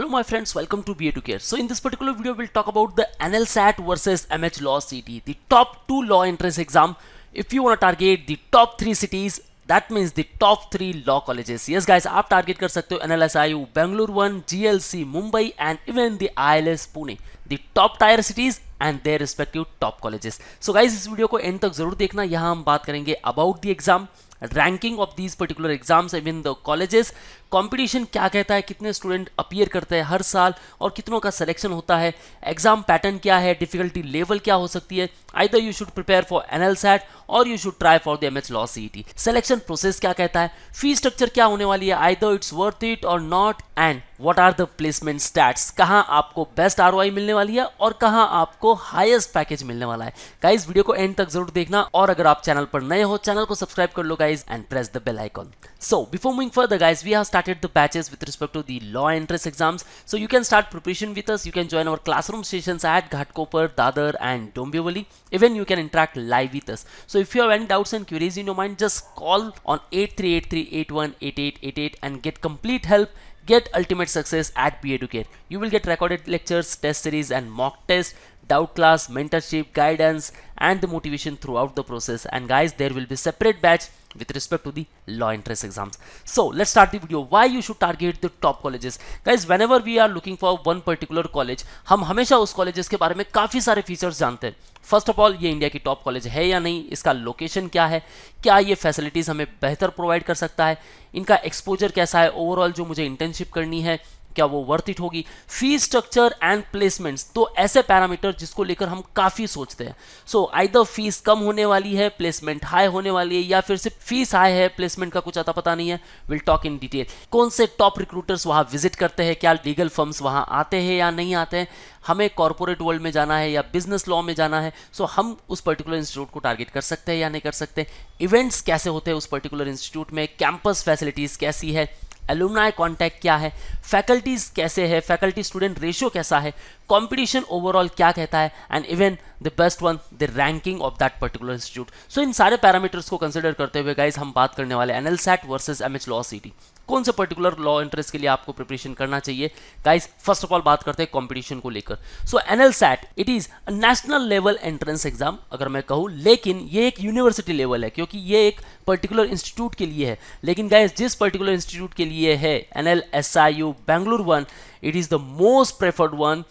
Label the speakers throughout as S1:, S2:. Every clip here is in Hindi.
S1: Hello my friends, welcome to BA2 Care. So in this particular video, we'll talk about the NLSAT versus MH Law CT, the top two law entrance exam. If you want to target the top three cities, that means the top three law colleges. Yes guys, आप target कर सकते हो NLSIU, Bangalore 1, GLC, Mumbai and even the ILS Pune. The top tier cities and their respective top colleges so guys इस वीडियो को एंड तक जरूर देखना यहाँ हम बात करेंगे about the exam ranking of these particular exams in the colleges competition क्या कहता है कितने स्टूडेंट अपियर करते हैं हर साल और कितनों का सिलेक्शन होता है एग्जाम पैटर्न क्या है डिफिकल्टी लेवल क्या हो सकती है I you should prepare for NL set और you should try for the M H law C T selection process क्या कहता है फी स्ट्रक्चर क्या होने वाली है आई इट्स वर्थ इट और not and what are the placement stats कहाँ आपको बेस्ट आर मिलने वाली है और कहाँ आपको हाईएस्ट पैकेज मिलने वाला है गाइज वीडियो को एंड तक जरूर देखना और अगर आप चैनल पर नए हो चैनल को सब्सक्राइब कर लो guys and press the bell icon so before moving for the guys we have started the batches with respect to the law entrance exams so you can start preparation with us you can join our classroom station at Ghatkopar Dadar and Dombivli even you can interact live with us so if you have an doubts and queries in your mind just call on at and gate complete help Get ultimate success at P Educate. You will get recorded lectures, test series and mock tests doubt class, mentorship, guidance and the motivation throughout the process. And guys, there will be separate batch with respect to the law entrance exams. So let's start the video. Why you should target the top colleges? Guys, whenever we are looking for one particular college, hum hamesha us colleges ke bare mein kafi sare features jante hain first of all ये इंडिया की टॉप कॉलेज है या नहीं इसका लोकेशन क्या है क्या ये फैसिलिटीज़ हमें बेहतर प्रोवाइड कर सकता है इनका एक्सपोजर कैसा है ओवरऑल जो मुझे इंटर्नशिप करनी है क्या वो वर्थ इट होगी फी स्ट्रक्चर एंड प्लेसमेंट्स तो ऐसे पैरामीटर जिसको लेकर हम काफ़ी सोचते हैं सो आइदर फीस कम होने वाली है प्लेसमेंट हाई होने वाली है या फिर सिर्फ फीस हाई है प्लेसमेंट का कुछ आता पता नहीं है विल टॉक इन डिटेल कौन से टॉप रिक्रूटर्स वहाँ विजिट करते हैं क्या लीगल फर्म्स वहाँ आते हैं या नहीं आते हैं हमें कॉरपोरेट वर्ल्ड में जाना है या बिजनेस लॉ में जाना है सो so हम उस पर्टिकुलर इंस्टीट्यूट को टारगेट कर सकते हैं या नहीं कर सकते इवेंट्स कैसे होते हैं उस पर्टिकुलर इंस्टीट्यूट में कैंपस फैसिलिटीज़ कैसी है एलुमनाई कॉन्टैक्ट क्या है फैकल्टीज़ कैसे है फैकल्टी स्टूडेंट रेशियो कैसा है कॉम्पिटिशन ओवरऑल क्या कहता है and even the best one the ranking of that particular institute so इन सारे पैरामीटर्स को कंसिडर करते हुए गाइज हम बात करने वाले N L SAT versus M H law C T कौन से पर्टिकुलर लॉ इंटरेस्ट के लिए आपको प्रिपरेशन करना चाहिए गाइज फर्स्ट ऑफ ऑल बात करते हैं कॉम्पिटिशन को लेकर so N L SAT it is a national level entrance exam अगर मैं कहूँ लेकिन ये एक यूनिवर्सिटी लेवल है क्योंकि ये एक पर्टिकुलर इंस्टीट्यूट के लिए है लेकिन गाइज जिस पर्टिकुलर इंस्टीट्यूट के लिए है N L S I U Bengaluru one it is the most preferred one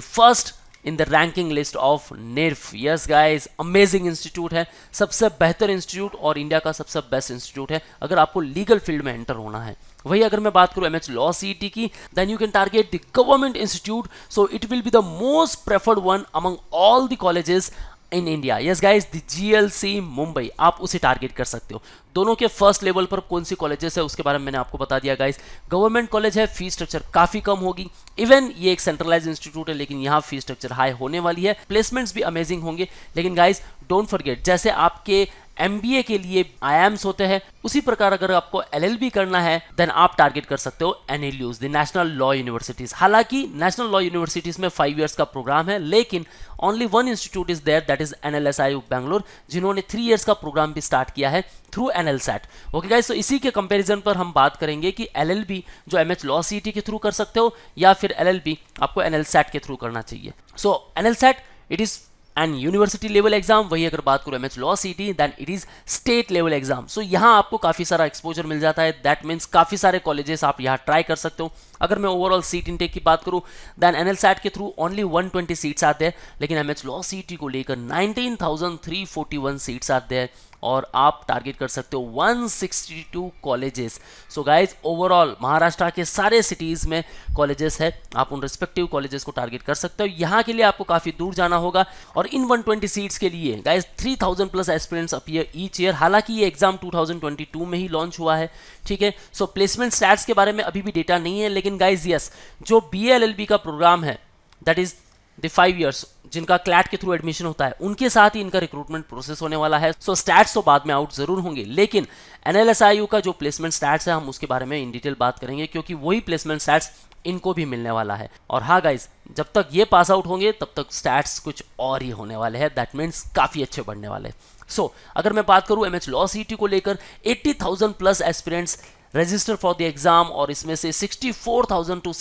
S1: the first in the ranking list of NIRF yes guys amazing institute है सबसे बेहतर इंस्टीट्यूट और इंडिया का सबसे बेस्ट इंस्टीट्यूट है अगर आपको लीगल फील्ड में एंटर होना है वही अगर मैं बात करूं M H law C T की then you can target the government institute so it will be the most preferred one among all the colleges in India yes guys the GLC Mumbai आप उसे टारगेट कर सकते हो दोनों के फर्स्ट लेवल पर कौन सी कॉलेजेस है उसके बारे में मैंने आपको बता दिया गाइस गवर्नमेंट कॉलेज है फीस स्ट्रक्चर काफी कम होगी इवन ये एक सेंट्रलाइज इंस्टीट्यूट है लेकिन यहाँ फीस स्ट्रक्चर हाई होने वाली है प्लेसमेंट्स भी अमेजिंग होंगे लेकिन गाइज डोंट फॉरगेट जैसे आपके एम के लिए आई होते हैं उसी प्रकार अगर आपको एल करना है देन आप टारगेट कर सकते हो and the national law universities हालांकि नेशनल लॉ यूनिवर्सिटीज में फाइव ईयर्स का प्रोग्राम है लेकिन only one institute is there that is N L S I Bangalore जिन्होंने थ्री ईयर्स का प्रोग्राम भी स्टार्ट किया है through N L SAT okay guys तो इसी के कंपेरिजन पर हम बात करेंगे कि एल एल बी जो M H law C T के थ्रू कर सकते हो या फिर एल एल बी आपको एन एल सैट के थ्रू करना चाहिए so N L SAT it is and university level exam वही अगर बात करूँ M H law C T then it is state level exam so यहाँ आपको काफ़ी सारा एक्सपोजर मिल जाता है दैट मीन्स काफ़ी सारे कॉलेजेस आप यहाँ ट्राई कर सकते हो अगर मैं ओवरऑल सीट इनटेक की बात करूँ दैन एन एल सैट के थ्रू ओनली 120 सीट्स आते हैं लेकिन M H law C T को लेकर 19,341 सीट्स आते हैं और आप टारगेट कर सकते हो 162 colleges so guys overall Maharashtra के सारे सिटीज़ में कॉलेजेस है आप उन रिस्पेक्टिव कॉलेजेस को टारगेट कर सकते हो यहाँ के लिए आपको काफ़ी दूर जाना होगा और इन 120 सीट्स के लिए guys 3000 plus aspirants appear each year हालांकि ये एग्जाम 2022 में ही लॉन्च हुआ है ठीक है सो प्लेसमेंट स्टैट्स के बारे में अभी भी डेटा नहीं है लेकिन गाइज यस जो बी का प्रोग्राम है that is the five years जिनका क्लैट के थ्रू एडमिशन होता है उनके साथ ही इनका रिक्रूटमेंट प्रोसेस होने वाला है सो so, स्टैट्स तो बाद में आउट जरूर होंगे लेकिन एन का जो प्लेसमेंट स्टैट्स है हम उसके बारे में इन डिटेल बात करेंगे क्योंकि वही प्लेसमेंट स्टैट्स इनको भी मिलने वाला है और हाँ गाइज जब तक ये पास आउट होंगे तब तक स्टैट्स कुछ और ही होने वाले हैं दैट मीन्स काफ़ी अच्छे बढ़ने वाले हैं सो so, अगर मैं बात करूँ एम एच लॉ सी को लेकर 80,000 plus aspirants register for the exam और इसमें से 64,000 two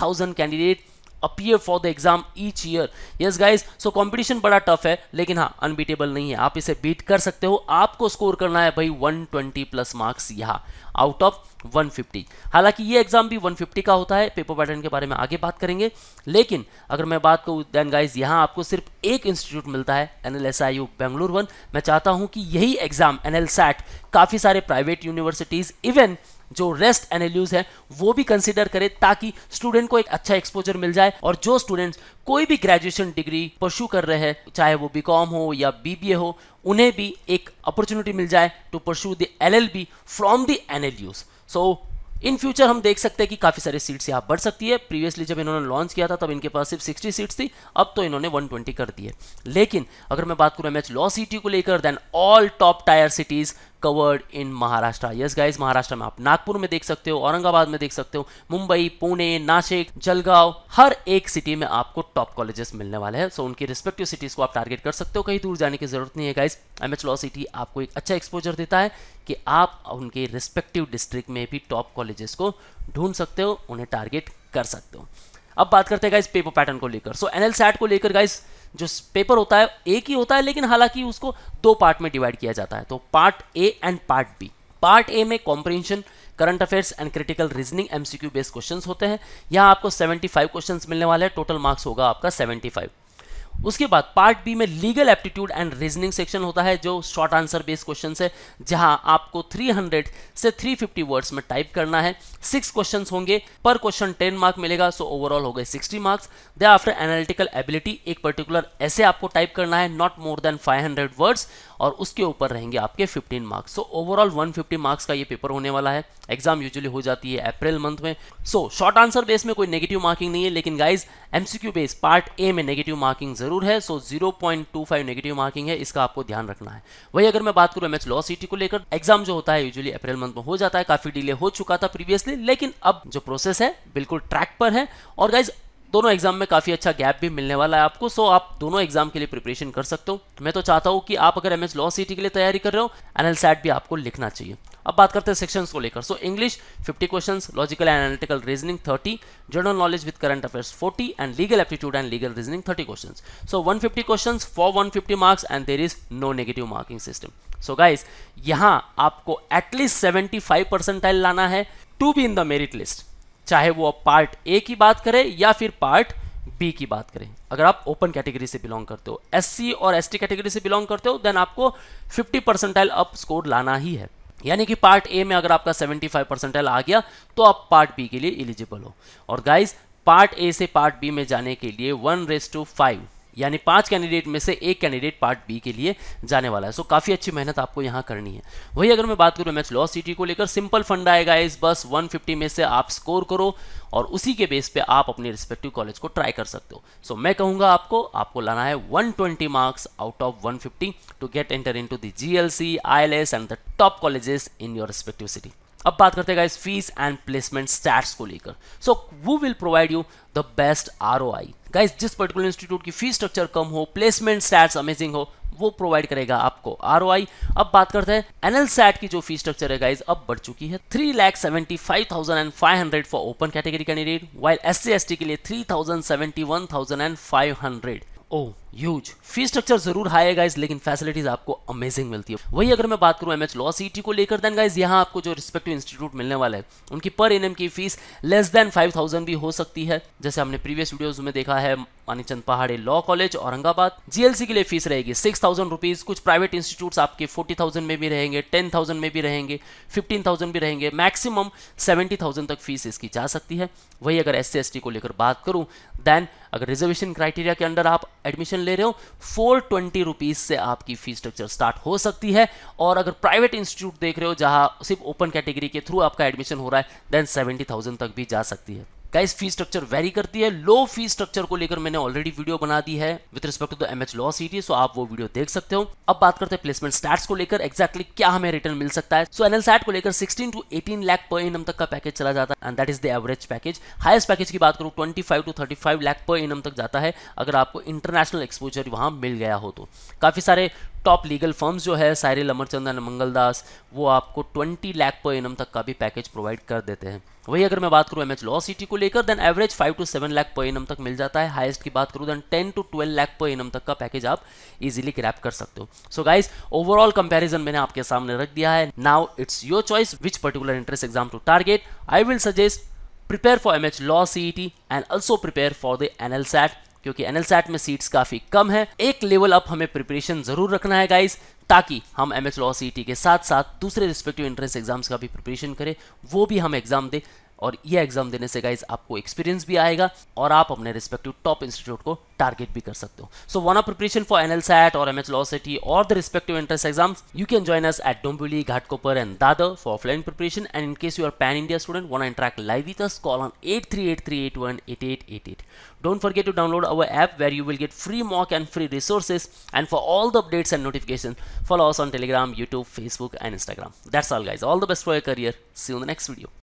S1: thousand candidate appear for the exam each year yes guys so competition बड़ा टफ है लेकिन हाँ अनबीटेबल नहीं है आप इसे बीट कर सकते हो आपको स्कोर करना है भाई 120 प्लस मार्क्स यहाँ आउट ऑफ 150 हालांकि ये एग्जाम भी 150 का होता है पेपर पैटर्न के बारे में आगे बात करेंगे लेकिन अगर मैं बात करूँ देन गाइज यहाँ आपको सिर्फ एक इंस्टीट्यूट मिलता है N L S I U Bengaluru one मैं चाहता हूँ कि यही एग्जाम एन एल सैट काफ़ी सारे प्राइवेट यूनिवर्सिटीज़ इवन जो रेस्ट एनेल्यूज है वो भी कंसिडर करें ताकि स्टूडेंट को एक अच्छा एक्सपोजर मिल जाए और जो स्टूडेंट्स कोई भी ग्रेजुएशन डिग्री परसू कर रहे हैं चाहे वो बी हो या बीबीए हो उन्हें भी एक अपॉर्चुनिटी मिल जाए to pursue the L L B from the use so in future हम देख सकते हैं कि काफ़ी सारी सीट्स यहाँ बढ़ सकती है प्रीवियसली जब इन्होंने लॉन्च किया था तब इनके पास सिर्फ 60 सीट्स थी अब तो इन्होंने 120 कर दी है लेकिन अगर मैं बात करूँ एम एच लॉ सिटी को लेकर then all top tier cities covered in Maharashtra yes guys Maharashtra में आप नागपुर में देख सकते हो औरंगाबाद में देख सकते हो मुंबई पुणे नासिक जलगांव हर एक सिटी में आपको टॉप कॉलेजेस मिलने वाले हैं सो so, उनकी रिस्पेक्टिव सिटीज को आप टारगेट कर सकते हो कहीं दूर जाने की जरूरत नहीं है guys M H law CET आपको एक अच्छा एक्सपोजर देता है कि आप उनके रिस्पेक्टिव डिस्ट्रिक्ट में भी टॉप कॉलेजेस को ढूंढ सकते हो उन्हें टारगेट कर सकते हो अब बात करते हैं गाइज पेपर पैटर्न को लेकर सो एन को लेकर गाइज जो पेपर होता है एक ही होता है लेकिन हालांकि उसको दो पार्ट में डिवाइड किया जाता है तो part A and part B part A में comprehension current affairs and critical reasoning MCQ based questions होते हैं यहाँ आपको 75 क्वेश्चंस मिलने वाले हैं टोटल मार्क्स होगा आपका 75 उसके बाद पार्ट बी में legal aptitude and reasoning section होता है जो शॉर्ट आंसर बेस्ड क्वेश्चन है जहां आपको 300 से 350 वर्ड्स में टाइप करना है सिक्स क्वेश्चन होंगे पर क्वेश्चन 10 मार्क मिलेगा सो ओवरऑल हो गए 60 marks they after analytical ability एक पर्टिकुलर ऐसे आपको टाइप करना है not more than five words और उसके ऊपर रहेंगे आपके fifteen marks so overall one marks का ये पेपर होने वाला है एग्जाम यूजली हो जाती है अप्रैल मंथ में सो शॉर्ट आंसर बेस में कोई नेगेटिव मार्किंग नहीं है लेकिन guys MCQ base part A में नेगेटिव मार्किंग ज़रूर है so zero point two five negative marking है इसका आपको ध्यान रखना है वही अगर मैं बात करूं एमएच लॉ सिटी को लेकर एग्जाम जो होता है यूजुअली अप्रैल मंथ में हो जाता है काफ़ी डिले हो चुका था प्रीवियसली लेकिन अब जो प्रोसेस है बिल्कुल ट्रैक पर है और गाइज दोनों एग्जाम में काफ़ी अच्छा गैप भी मिलने वाला है आपको सो आप दोनों एग्जाम के लिए प्रिपरेशन कर सकते हो मैं तो चाहता हूँ कि आप अगर एम लॉ सिटी के लिए तैयारी कर रहे हो एनएल सैट भी आपको लिखना चाहिए अब बात करते हैं सेक्शंस को लेकर so English 50 questions logical and analytical reasoning 30 general knowledge with current affairs 40 and legal aptitude and legal reasoning 30 questions so 150 questions for 150 marks and there is no negative marking system so guys यहां आपको एटलीस्ट सेवेंटी फाइव परसेंटाइल लाना है to be in the merit list चाहे वो आप पार्ट ए की बात करें या फिर पार्ट बी की बात करें अगर आप ओपन कैटेगरी से बिलोंग करते हो एससी और एसटी कैटेगरी से बिलोंग करते हो देन आपको 50 परसेंटाइल अप स्कोर लाना ही है यानी कि पार्ट ए में अगर आपका 75 परसेंटाइल आ गया तो आप पार्ट बी के लिए एलिजिबल हो और गाइज पार्ट ए से पार्ट बी में जाने के लिए वन रेस टू फाइव यानी पांच कैंडिडेट में से एक कैंडिडेट पार्ट बी के लिए जाने वाला है सो so, काफ़ी अच्छी मेहनत आपको यहाँ करनी है वही अगर मैं बात करूँ मैच लॉस सिटी को लेकर सिंपल फंड आएगा इस बस 150 में से आप स्कोर करो और उसी के बेस पे आप अपने रिस्पेक्टिव कॉलेज को ट्राई कर सकते हो सो so, मैं कहूँगा आपको आपको लाना है one marks out of one to get enter in to the L C I L S and the top colleges in your respective city अब बात करते हैं इस फीस एंड प्लेसमेंट स्टैट्स को लेकर सो वो will provide you the best R O I guys जिस पर्टिकुलर इंस्टीट्यूट की फी स्ट्रक्चर कम हो प्लेसमेंट स्टैट्स अमेजिंग हो वो प्रोवाइड करेगा आपको आर अब बात करते हैं एनएल सैट की जो फी स्ट्रक्चर है गाइज अब बढ़ चुकी है three lakh seventy five thousand and five hundred for open category candidate while S C के लिए three thousand seventy one thousand and five hundred oh huge fee structure जरूर हाई है गाइज लेकिन फैसिलिटीज आपको अमेजिंग मिलती है वही अगर मैं बात करूं एमएच लॉ सीटी को लेकर देन गाइज यहाँ आपको जो रिस्पेक्टिव इंस्टीट्यूट मिलने वाला है उनकी पर एनएम की fees less than five thousand भी हो सकती है जैसे हमने प्रीवियस वीडियोज में देखा है मानीचंद पहाड़े लॉ कॉलेज औरंगाबाद जीएलसी के लिए फीस रहेगी सिक्स थाउजेंड रुपीज कुछ प्राइवेट इंस्टीट्यूट आपके फोर्टी थाउजेंड में भी रहेंगे टेन थाउजेंड में भी रहेंगे फिफ्टीन थाउजेंड भी रहेंगे मैक्सिमम सेवेंटी थाउजेंड तक फीस इसकी जा सकती है वही अगर एस सी को लेकर बात करूं देन अगर रिजर्वेशन क्राइटेरिया के अंडर आप एडमिशन ले रहे हो फोर ट्वेंटी रुपीज़ से आपकी फीस स्ट्रक्चर स्टार्ट हो सकती है और अगर प्राइवेट इंस्टीट्यूट देख रहे हो जहां सिर्फ ओपन कैटेगरी के थ्रू आपका एडमिशन हो रहा है देन सेवेंटी थाउजेंड तक भी जा सकती है गाइस फी स्ट्रक्चर वेरी करती है लो फी स्ट्रक्चर को लेकर मैंने ऑलरेडी वीडियो बना दी है with respect to the MH law C so आप वो वीडियो देख सकते हो अब बात करते हैं प्लेसमेंट स्टार्ट को लेकर एक्जैक्टली क्या हमें रिटर्न मिल सकता है सो एनएल को लेकर sixteen to eighteen lakh per annum तक का पैकेज चला जाता है and that is the average package highest package की बात करूँ twenty five to thirty five lakh per annum तक जाता है अगर आपको इंटरनेशनल एक्सपोजर वहां मिल गया हो तो काफी सारे टॉप लीगल फर्म्स जो है सायरिल अमरचंदन मंगलदास वो आपको 20 लाख पर एनम तक का भी पैकेज प्रोवाइड कर देते हैं वही अगर मैं बात करूँ एम एच लॉ सिटी को लेकर then average five to seven lakh per annum तक मिल जाता है हाईएस्ट की बात करूँ then ten to twelve lakh per annum तक का पैकेज आप इजीली क्रैप कर सकते हो सो गाइज ओवरऑल कंपेरिजन मैंने आपके सामने रख दिया है now it's your choice which particular interest exam to target I will suggest prepare for MH Law CET and also prepare for the NLSAT क्योंकि एनएलसैट में सीट्स काफ़ी कम है एक लेवल अप हमें प्रिपरेशन ज़रूर रखना है गाइज ताकि हम एम एच लॉ सी के साथ साथ दूसरे रिस्पेक्टिव एंट्रेंस एग्जाम्स का भी प्रिपरेशन करें वो भी हम एग्जाम दें और ये एग्जाम देने से गाइज आपको एक्सपीरियंस भी आएगा और आप अपने रिस्पेक्टिव टॉप इंस्टीट्यूट को टारगेट भी कर सकते हो so one of preparation for NL set और एम एमएच लॉ सिटी और the respective entrance exam you can join us at Dombivli Ghatkopar and Dadar for offline preparation and in case you are pan India student one and interact live with us call on eight three eight three eight one eight eight eight eight don't for gate to download our app where you will get free mock and free resources and for all the updates and notification follow us on Telegram YouTube Facebook and Instagram that's all guys all the best for your career see in the next video